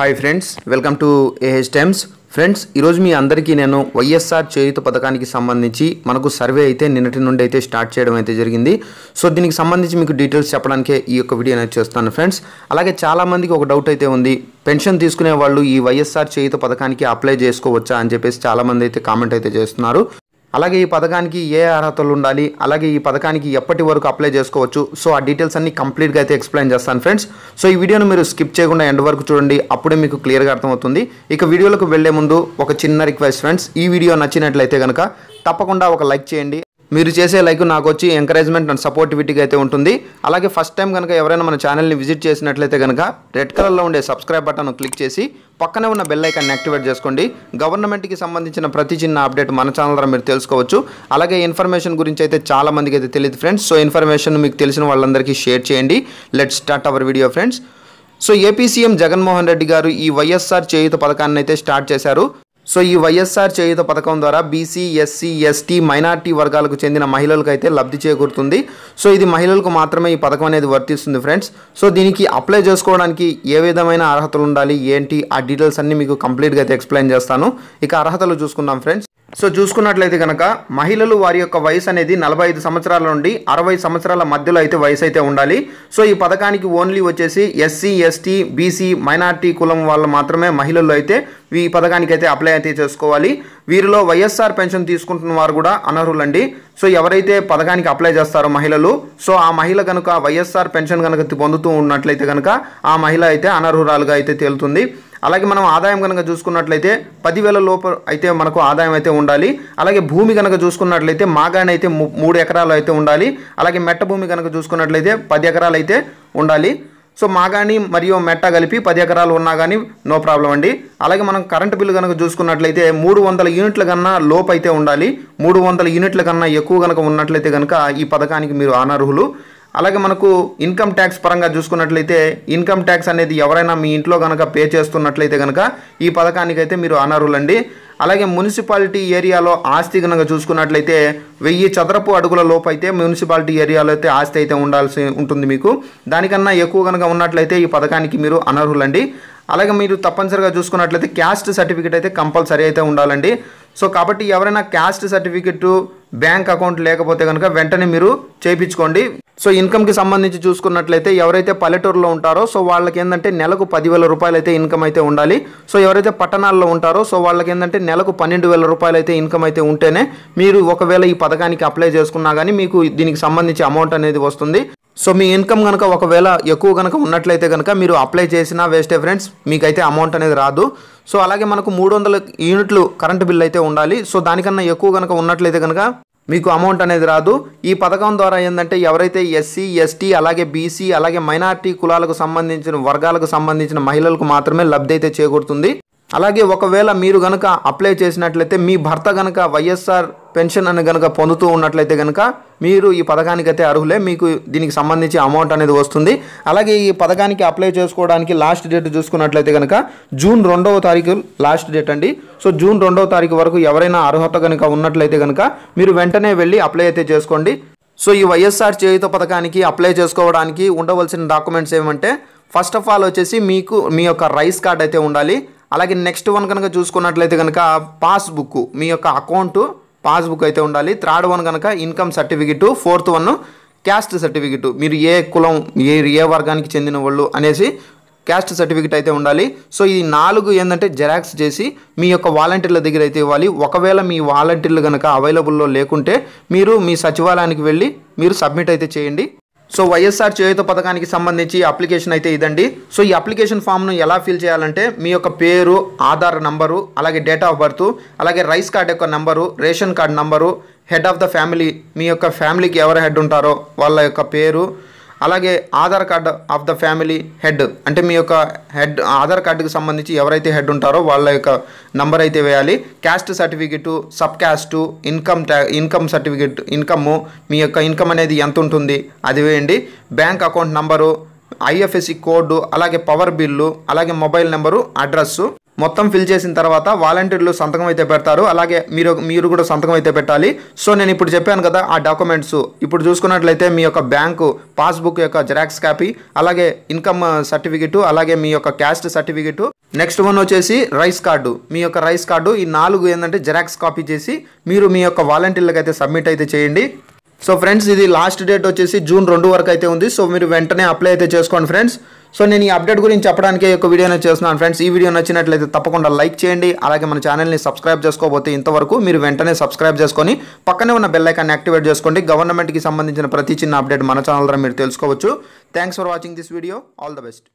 hi friends welcome to AH Times friends ఈరోజు మీ అందరికీ నేను వైఎస్ఆర్ చేయుత పథకానికి సంబంధించి మనకు సర్వే అయితే నిన్నటి నుండి అయితే స్టార్ట్ చేయడం అయితే జరిగింది సో దీనికి సంబంధించి మీకు డీటెయిల్స్ చెప్పడానికే ఈ యొక్క వీడియో అనేది చేస్తాను ఫ్రెండ్స్ అలాగే చాలామందికి ఒక డౌట్ అయితే ఉంది పెన్షన్ తీసుకునే వాళ్ళు ఈ వైఎస్ఆర్ చేయుత పథకానికి అప్లై చేసుకోవచ్చా అని చెప్పేసి చాలామంది అయితే కామెంట్ అయితే చేస్తున్నారు అలాగే ఈ పథకానికి ఏ అర్హతలు ఉండాలి అలాగే ఈ పథకానికి ఎప్పటి వరకు అప్లై చేసుకోవచ్చు సో ఆ డీటెయిల్స్ అన్ని కంప్లీట్గా అయితే ఎక్స్ప్లెయిన్ చేస్తాను ఫ్రెండ్స్ సో ఈ వీడియోను మీరు స్కిప్ చేయకుండా ఎండ్ వరకు చూడండి అప్పుడే మీకు క్లియర్గా అర్థమవుతుంది ఇక వీడియోలకు వెళ్లే ముందు ఒక చిన్న రిక్వెస్ట్ ఫ్రెండ్స్ ఈ వీడియో నచ్చినట్లయితే కనుక తప్పకుండా ఒక లైక్ చేయండి మీరు చేసే లైక్ నాకు వచ్చి ఎంకరేజ్మెంట్ అండ్ సపోర్టివిటీగా అయితే ఉంటుంది అలాగే ఫస్ట్ టైం కనుక ఎవరైనా మన ఛానల్ని విజిట్ చేసినట్లయితే కనుక రెడ్ కలర్లో ఉండే సబ్స్క్రైబ్ బటన్ను క్లిక్ చేసి పక్కనే ఉన్న బెల్లైకాన్ని యాక్టివేట్ చేసుకోండి గవర్నమెంట్కి సంబంధించిన ప్రతి చిన్న అప్డేట్ మన ఛానల్ ద్వారా మీరు తెలుసుకోవచ్చు అలాగే ఇన్ఫర్మేషన్ గురించి అయితే చాలా మందికి అయితే తెలియదు ఫ్రెండ్స్ సో ఇన్ఫర్మేషన్ మీకు తెలిసిన వాళ్ళందరికీ షేర్ చేయండి let start our video friends so AP CM Jaganmohan Reddy గారు ఈ వైఎస్ఆర్ చేయుత పథకాన్ని అయితే స్టార్ట్ చేశారు సో ఈ వైఎస్ఆర్ చేయుత పథకం ద్వారా బీసీ ఎస్సీ ఎస్టీ మైనార్టీ వర్గాలకు చెందిన మహిళలకు అయితే లబ్ధి చేకూరుతుంది సో ఇది మహిళలకు మాత్రమే ఈ పథకం అనేది వర్తిస్తుంది ఫ్రెండ్స్ సో దీనికి అప్లై చేసుకోవడానికి ఏ విధమైన అర్హతలు ఉండాలి ఏంటి ఆ డీటెయిల్స్ అన్నీ మీకు కంప్లీట్గా అయితే ఎక్స్ప్లెయిన్ చేస్తాను ఇక అర్హతలు చూసుకుందాం ఫ్రెండ్స్ సో చూసుకున్నట్లయితే కనుక మహిళలు వారి యొక్క వయసు అనేది నలభై ఐదు సంవత్సరాల నుండి అరవై సంవత్సరాల మధ్యలో అయితే వయసు అయితే ఉండాలి సో ఈ పథకానికి ఓన్లీ వచ్చేసి ఎస్సీ ఎస్టీ బీసీ మైనార్టీ కులం వాళ్ళు మాత్రమే మహిళల్లో అయితే ఈ పథకానికి అయితే అప్లై అయితే చేసుకోవాలి వీరిలో వైఎస్ఆర్ పెన్షన్ తీసుకుంటున్న వారు కూడా అనర్హులండి సో ఎవరైతే పథకానికి అప్లై చేస్తారో మహిళలు సో ఆ మహిళ కనుక వైఎస్ఆర్ పెన్షన్ కనుక పొందుతూ ఉన్నట్లయితే కనుక ఆ మహిళ అయితే అనర్హురాలుగా అయితే తేలుతుంది అలాగే మనం ఆదాయం కనుక చూసుకున్నట్లయితే పదివేల లోపల అయితే మనకు ఆదాయం అయితే ఉండాలి అలాగే భూమి కనుక చూసుకున్నట్లయితే మాగాని అయితే మూడు ఎకరాలు అయితే ఉండాలి అలాగే మెట్ట భూమి కనుక చూసుకున్నట్లయితే పది ఎకరాలు అయితే ఉండాలి సో మాగాని మరియు మెట్ట కలిపి పది ఎకరాలు ఉన్నా కానీ నో ప్రాబ్లం అండి అలాగే మనం కరెంటు బిల్లు కనుక చూసుకున్నట్లయితే మూడు వందల యూనిట్ల కన్నా లోపు అయితే ఉండాలి మూడు వందల యూనిట్ల కన్నా ఎక్కువ కనుక ఉన్నట్లయితే కనుక ఈ పథకానికి మీరు అనర్హులు అలాగే మనకు ఇన్కమ్ ట్యాక్స్ పరంగా చూసుకున్నట్లయితే ఇన్కమ్ ట్యాక్స్ అనేది ఎవరైనా మీ ఇంట్లో కనుక పే చేస్తున్నట్లయితే కనుక ఈ పథకానికైతే మీరు అనర్హులండి అలాగే మున్సిపాలిటీ ఏరియాలో ఆస్తి కనుక చూసుకున్నట్లయితే వెయ్యి చదరపు అడుగుల లోపైతే అయితే మున్సిపాలిటీ ఏరియాలో అయితే ఆస్తి అయితే ఉండాల్సి ఉంటుంది మీకు దానికన్నా ఎక్కువ కనుక ఉన్నట్లయితే ఈ పథకానికి మీరు అనర్హులండి అలాగే మీరు తప్పనిసరిగా చూసుకున్నట్లయితే క్యాస్ట్ సర్టిఫికేట్ అయితే కంపల్సరీ అయితే ఉండాలండి సో కాబట్టి ఎవరైనా క్యాస్ట్ సర్టిఫికెట్ బ్యాంక్ అకౌంట్ లేకపోతే కనుక వెంటనే మీరు చేయించుకోండి సో ఇన్కమ్కి సంబంధించి చూసుకున్నట్లయితే ఎవరైతే పల్లెటూరులో ఉంటారో సో వాళ్ళకి ఏంటంటే నెలకు పదివేల రూపాయలు అయితే ఇన్కమ్ అయితే ఉండాలి సో ఎవరైతే పట్టణాల్లో ఉంటారో సో వాళ్ళకి ఏంటంటే నెలకు పన్నెండు వేల రూపాయలు అయితే ఇన్కమ్ అయితే ఉంటేనే మీరు ఒకవేళ ఈ పథకానికి అప్లై చేసుకున్నా కానీ మీకు దీనికి సంబంధించి అమౌంట్ అనేది వస్తుంది సో మీ ఇన్కమ్ కనుక ఒకవేళ ఎక్కువ కనుక ఉన్నట్లయితే కనుక మీరు అప్లై చేసినా వేస్టే ఫ్రెండ్స్ మీకైతే అమౌంట్ అనేది రాదు సో అలాగే మనకు మూడు వందల యూనిట్లు కరెంటు బిల్ అయితే ఉండాలి సో దానికన్నా ఎక్కువ కనుక ఉన్నట్లయితే కనుక మీకు అమౌంట్ అనేది రాదు ఈ పథకం ద్వారా ఏంటంటే ఎవరైతే ఎస్సీ ఎస్టీ అలాగే బీసీ అలాగే మైనార్టీ కులాలకు సంబంధించిన వర్గాలకు సంబంధించిన మహిళలకు మాత్రమే లబ్ధి అయితే చేకూరుతుంది అలాగే ఒకవేళ మీరు కనుక అప్లై చేసినట్లయితే మీ భర్త కనుక వైఎస్ఆర్ పెన్షన్ అని కనుక పొందుతూ ఉన్నట్లయితే కనుక మీరు ఈ పథకానికైతే అర్హులే మీకు దీనికి సంబంధించి అమౌంట్ అనేది వస్తుంది అలాగే ఈ పథకానికి అప్లై చేసుకోవడానికి లాస్ట్ డేట్ చూసుకున్నట్లయితే కనుక జూన్ రెండవ తారీఖు లాస్ట్ డేట్ అండి సో జూన్ రెండవ తారీఖు వరకు ఎవరైనా అర్హత కనుక ఉన్నట్లయితే కనుక మీరు వెంటనే వెళ్ళి అప్లై అయితే చేసుకోండి సో ఈ వైఎస్ఆర్ చేయుత పథకానికి అప్లై చేసుకోవడానికి ఉండవలసిన డాక్యుమెంట్స్ ఏమంటే ఫస్ట్ ఆఫ్ ఆల్ వచ్చేసి మీకు మీ యొక్క రైస్ కార్డ్ అయితే ఉండాలి అలాగే నెక్స్ట్ వన్ కనుక చూసుకున్నట్లయితే కనుక పాస్బుక్ మీ యొక్క అకౌంటు పాస్బుక్ అయితే ఉండాలి థర్డ్ వన్ కనుక income certificate fourth one caste certificate మీరు ఏ కులం ఏ ఏ వర్గానికి చెందిన వాళ్ళు అనేసి క్యాస్ట్ సర్టిఫికేట్ అయితే ఉండాలి సో ఈ నాలుగు ఏంటంటే జెరాక్స్ చేసి మీ యొక్క వాలంటీర్ల దగ్గర అయితే ఇవ్వాలి ఒకవేళ మీ వాలంటీర్లు కనుక అవైలబుల్లో లేకుంటే మీరు మీ సచివాలయానికి వెళ్ళి మీరు సబ్మిట్ అయితే చేయండి సో వైఎస్ఆర్ చేయుత పథకానికి సంబంధించి అప్లికేషన్ అయితే ఇదండి సో ఈ అప్లికేషన్ ఫామ్ను ఎలా ఫిల్ చేయాలంటే మీ యొక్క పేరు ఆధార్ నంబరు అలాగే డేట్ ఆఫ్ బర్త్ అలాగే రైస్ కార్డ్ యొక్క number ration card number head of the family మీ యొక్క ఫ్యామిలీకి ఎవరు హెడ్ ఉంటారో వాళ్ళ యొక్క పేరు అలాగే Aadhaar card of the family head అంటే మీ యొక్క హెడ్ ఆధార్ కార్డుకి సంబంధించి ఎవరైతే హెడ్ ఉంటారో వాళ్ళ యొక్క నంబర్ అయితే వేయాలి caste certificate sub caste income ట్యా ఇన్కమ్ సర్టిఫికెట్ ఇన్కమ్ మీ యొక్క ఇన్కమ్ అనేది ఎంత ఉంటుంది అది వేయండి bank account number IFSC code అలాగే పవర్ బిల్లు అలాగే మొబైల్ నెంబరు అడ్రస్సు మొత్తం ఫిల్ చేసిన తర్వాత వాలంటీర్లు సంతకం అయితే పెడతారు అలాగే మీరు మీరు కూడా సంతకం అయితే పెట్టాలి సో నేను ఇప్పుడు చెప్పాను కదా ఆ డాక్యుమెంట్స్ ఇప్పుడు చూసుకున్నట్లయితే మీ యొక్క బ్యాంకు పాస్బుక్ యొక్క జెరాక్స్ కాపీ అలాగే ఇన్కమ్ సర్టిఫికెట్ అలాగే మీ యొక్క క్యాస్ట్ సర్టిఫికెట్ నెక్స్ట్ వన్ వచ్చేసి రైస్ కార్డు మీ యొక్క రైస్ కార్డు ఈ నాలుగు ఏంటంటే జెరాక్స్ కాపీ చేసి మీరు మీ యొక్క వాలంటీర్లకు అయితే సబ్మిట్ అయితే చేయండి సో ఫ్రెండ్స్ ఇది లాస్ట్ డేట్ వచ్చేసి జూన్ రెండు వరకు అయితే ఉంది సో మీరు వెంటనే అప్లై అయితే చేసుకోండి ఫ్రెండ్స్ సో నేను ఈ అప్డేట్ గురించి చెప్పడానికి ఒక వీడియోనే చేస్తున్నాను ఫ్రెండ్స్ ఈ వీడియో నచ్చినట్లయితే తప్పకుండా లైక్ చేయండి అలాగే మన ఛానల్ని సబ్స్క్రైబ్ చేసుకోబోతే ఇంతవరకు మీరు వెంటనే సబ్స్క్రైబ్ చేసుకొని పక్కనే ఉన్న బెల్లైకాన్ని యాక్టివేట్ చేసుకోండి గవర్నమెంట్కి సంబంధించిన ప్రతి చిన్న అప్డేట్ మన ఛానల్ ద్వారా మీరు తెలుసుకోవచ్చు thanks for watching this video all the best